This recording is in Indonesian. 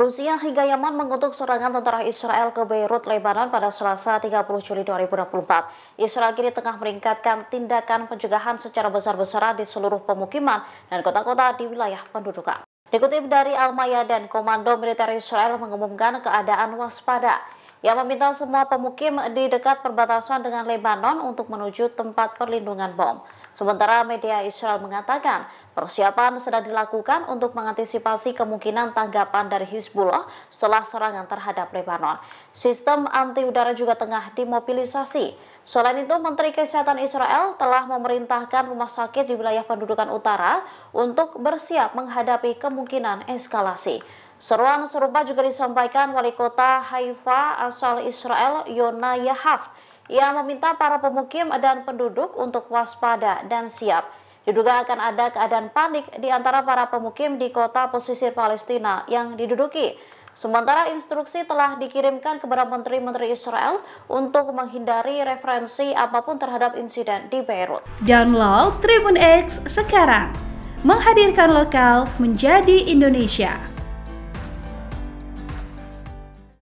Rusia hingga Yaman mengutuk serangan tentara Israel ke Beirut, Lebanon pada Selasa 30 Juli 2024. Israel kini tengah meningkatkan tindakan pencegahan secara besar-besaran di seluruh pemukiman dan kota-kota di wilayah pendudukan. Dikutip dari Al-Mayadan, Komando Militer Israel mengumumkan keadaan waspada yang meminta semua pemukim di dekat perbatasan dengan Lebanon untuk menuju tempat perlindungan bom. Sementara media Israel mengatakan persiapan sedang dilakukan untuk mengantisipasi kemungkinan tanggapan dari Hizbullah setelah serangan terhadap Lebanon. Sistem anti udara juga tengah dimobilisasi. Selain itu, Menteri Kesehatan Israel telah memerintahkan rumah sakit di wilayah pendudukan utara untuk bersiap menghadapi kemungkinan eskalasi. Seruan serupa juga disampaikan wali kota Haifa asal Israel Yona Yahaf yang meminta para pemukim dan penduduk untuk waspada dan siap. Diduga akan ada keadaan panik di antara para pemukim di kota pesisir Palestina yang diduduki. Sementara instruksi telah dikirimkan kepada menteri-menteri Israel untuk menghindari referensi apapun terhadap insiden di Beirut. Download Tribun X sekarang. Menghadirkan lokal menjadi Indonesia.